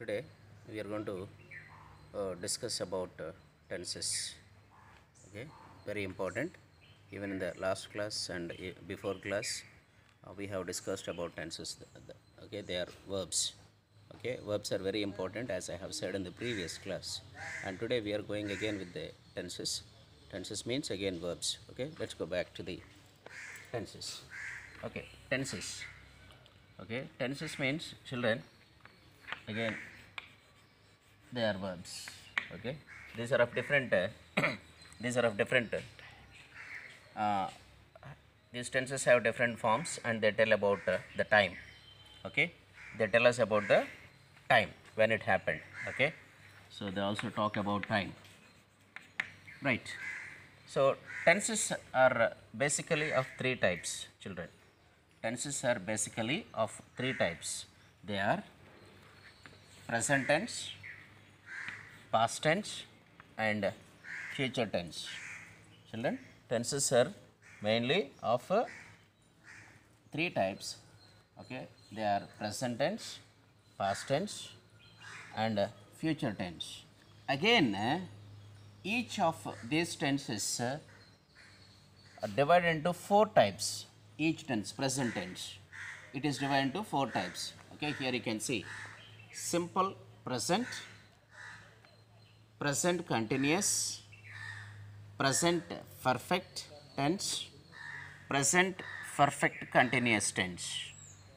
Today we are going to uh, discuss about uh, tenses. Okay, very important. Even in the last class and uh, before class, uh, we have discussed about tenses. Okay, they are verbs. Okay, verbs are very important as I have said in the previous class. And today we are going again with the tenses. Tenses means again verbs. Okay, let's go back to the tenses. Okay, tenses okay tenses means children again they are verbs. Okay, these are of different. Uh, these are of different. Uh, these tenses have different forms, and they tell about uh, the time. Okay, they tell us about the time when it happened. Okay, so they also talk about time. Right. So tenses are basically of three types, children. Tenses are basically of three types. They are present tense, past tense and future tense. Children, tenses are mainly of uh, three types. Okay, they are present tense, past tense, and uh, future tense. Again, uh, each of these tenses uh, are divided into four types. Each tense, present tense, it is divided into four types. Okay, here you can see simple present present continuous, present perfect tense, present perfect continuous tense.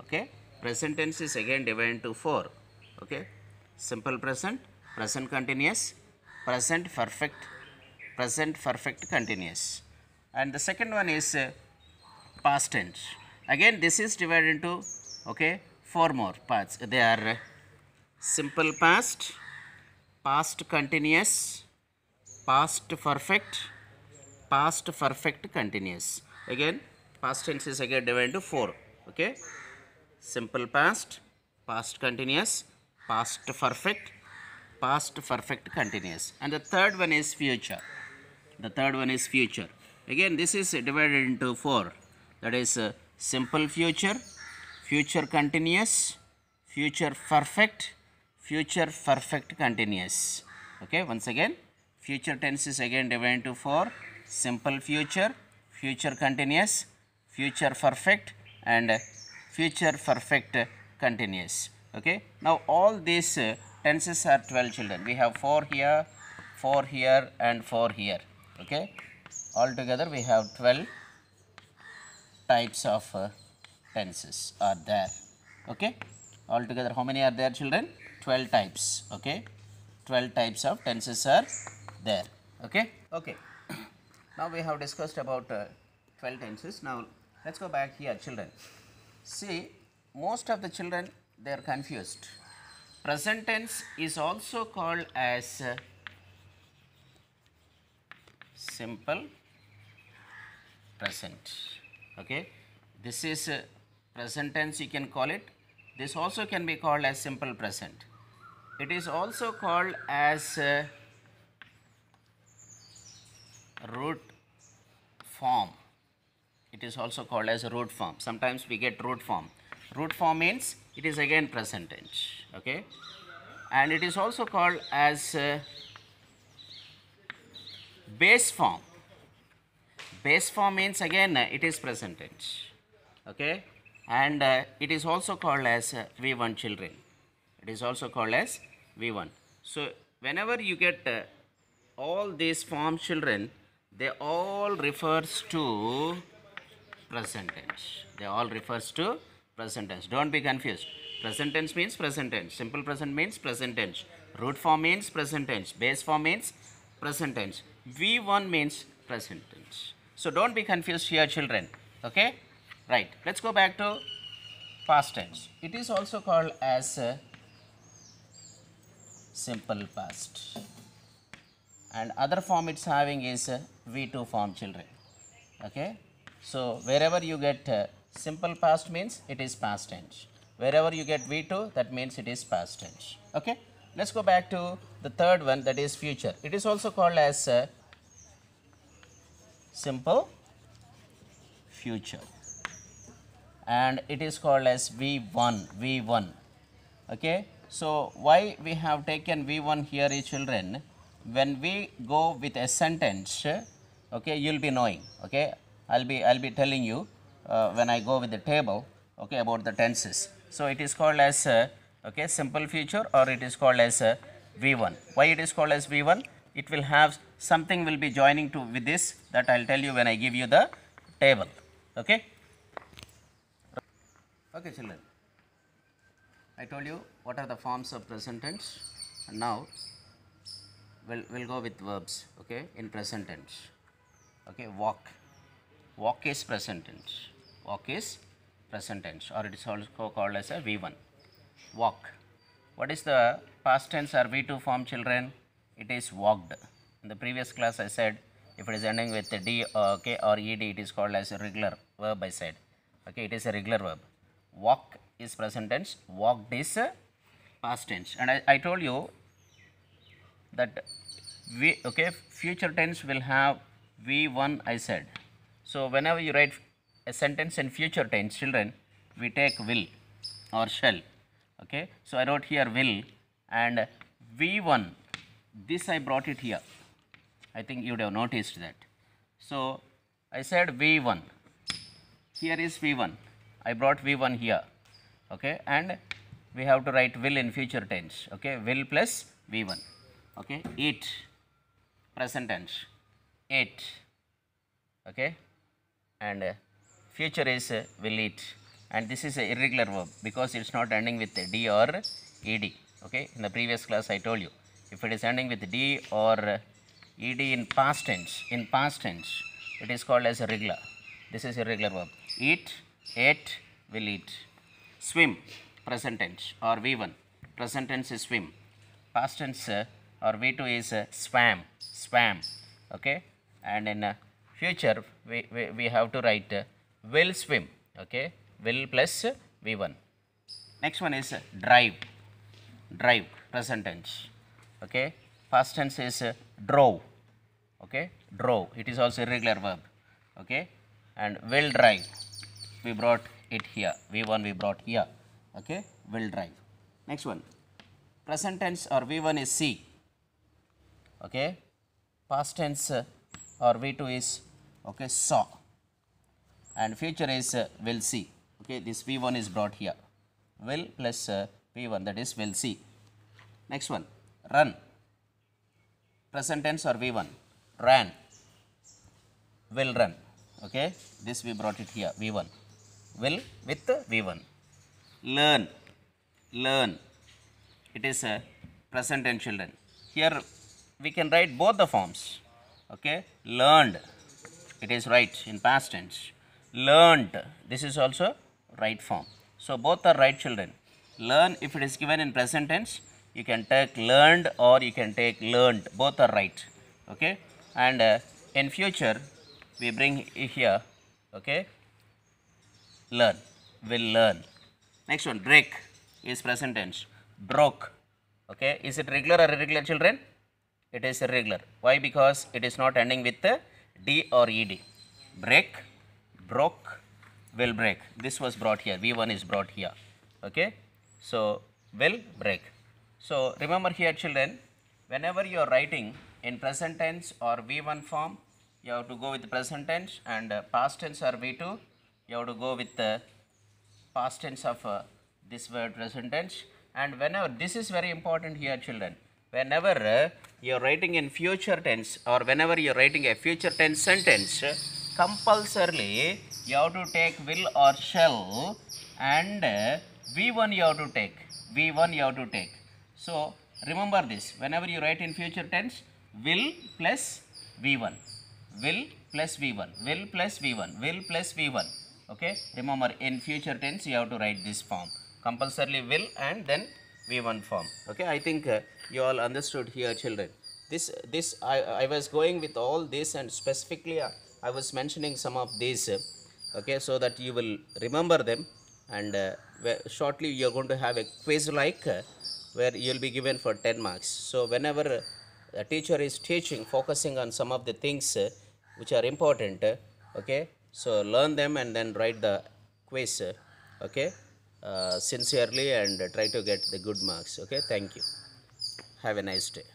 Okay. Present tense is again divided into four. Okay. Simple present, present continuous, present perfect, present perfect continuous. And the second one is uh, past tense. Again, this is divided into okay four more parts. They are uh, simple past, past continuous, past perfect, past perfect continuous. Again, past tense is again divided into 4. Okay. Simple past, past continuous, past perfect, past perfect continuous. And the third one is future. The third one is future. Again, this is divided into 4. That is uh, simple future, future continuous, future perfect, future perfect continuous. Okay, once again future tense is again divided into four simple future, future continuous, future perfect and future perfect continuous. Okay, now all these uh, tenses are 12 children. We have 4 here, 4 here and 4 here. Okay, altogether we have 12 types of uh, tenses are there. Okay, altogether how many are there children? 12 types, okay. 12 types of tenses are there, okay. okay. now we have discussed about uh, 12 tenses. Now let us go back here children. See most of the children they are confused. Present tense is also called as uh, simple present okay this is uh, present tense you can call it this also can be called as simple present it is also called as uh, root form. It is also called as root form. Sometimes we get root form. Root form means it is again present tense. Okay. And it is also called as uh, base form. Base form means again uh, it is present tense. Okay. And uh, it is also called as uh, we want children it is also called as V1. So whenever you get uh, all these form children, they all refers to present tense. They all refers to present tense. Don't be confused. Present tense means present tense. Simple present means present tense. Root form means present tense. Base form means present tense. V1 means present tense. So don't be confused here children. Okay? Right. Let's go back to past tense. It is also called as uh, simple past. And other form it's having is uh, V2 form children. Okay. So, wherever you get uh, simple past means it is past tense. Wherever you get V2 that means it is past tense. Okay. Let us go back to the third one that is future. It is also called as uh, simple future and it is called as V1, V1. Okay. So, why we have taken V1 here eh, children? When we go with a sentence, okay, you will be knowing, okay. I will be, I will be telling you uh, when I go with the table, okay, about the tenses. So, it is called as, uh, okay, simple future or it is called as uh, V1. Why it is called as V1? It will have something will be joining to with this that I will tell you when I give you the table, okay. Okay, children. I told you what are the forms of present tense and now we'll, we'll go with verbs okay in present tense okay walk walk is present tense walk is present tense or it is also called as a V1 walk what is the past tense or V2 form children it is walked in the previous class I said if it is ending with D uh, or K or ED it is called as a regular verb I said okay it is a regular verb walk is present tense, walked is uh, past tense. And I, I told you that we, okay, future tense will have V1 I said. So, whenever you write a sentence in future tense, children, we take will or shall. Okay. So, I wrote here will and V1, this I brought it here. I think you would have noticed that. So, I said V1, here is V1, I brought V1 here okay and we have to write will in future tense okay will plus v1 okay it present tense it okay and uh, future is uh, will it and this is a irregular verb because it's not ending with d or ed okay in the previous class i told you if it is ending with d or uh, ed in past tense in past tense it is called as regular. this is a regular verb eat ate will eat swim present tense or v1 present tense is swim past tense uh, or v2 is uh, swam swam okay and in uh, future we, we, we have to write will swim okay will plus v1 next one is drive drive present tense okay past tense is drove okay drove it is also irregular verb okay and will drive we brought it here, V1 we brought here, okay, will drive. Next one, present tense or V1 is C, okay, past tense uh, or V2 is, okay, saw and future is uh, will see, okay, this V1 is brought here, will plus uh, V1 that is will see. Next one, run, present tense or V1, ran, will run, okay, this we brought it here, V1 will with V1. Learn, learn. It is a uh, present tense children. Here we can write both the forms. Okay, learned. It is right in past tense. Learned. This is also right form. So both are right children. Learn if it is given in present tense, you can take learned or you can take learned. Both are right. Okay, and uh, in future we bring here. Okay, learn, will learn. Next one, break is present tense, broke. Okay, is it regular or irregular children? It is irregular. Why? Because it is not ending with D or ED. Break, broke, will break. This was brought here, V1 is brought here. Okay, so will break. So remember here children, whenever you are writing in present tense or V1 form, you have to go with present tense and uh, past tense or V2, you have to go with the past tense of uh, this word present tense and whenever this is very important here children whenever uh, you are writing in future tense or whenever you are writing a future tense sentence uh, compulsorily you have to take will or shall and uh, v1 you have to take v1 you have to take so remember this whenever you write in future tense will plus v1 will plus v1 will plus v1 will plus v1 okay remember in future tense you have to write this form compulsorily will and then v1 form okay i think uh, you all understood here children this this i i was going with all this and specifically uh, i was mentioning some of these uh, okay so that you will remember them and uh, shortly you are going to have a quiz like uh, where you will be given for 10 marks so whenever a uh, teacher is teaching focusing on some of the things which are important okay so learn them and then write the quiz. Okay. Uh, sincerely and try to get the good marks. Okay. Thank you. Have a nice day.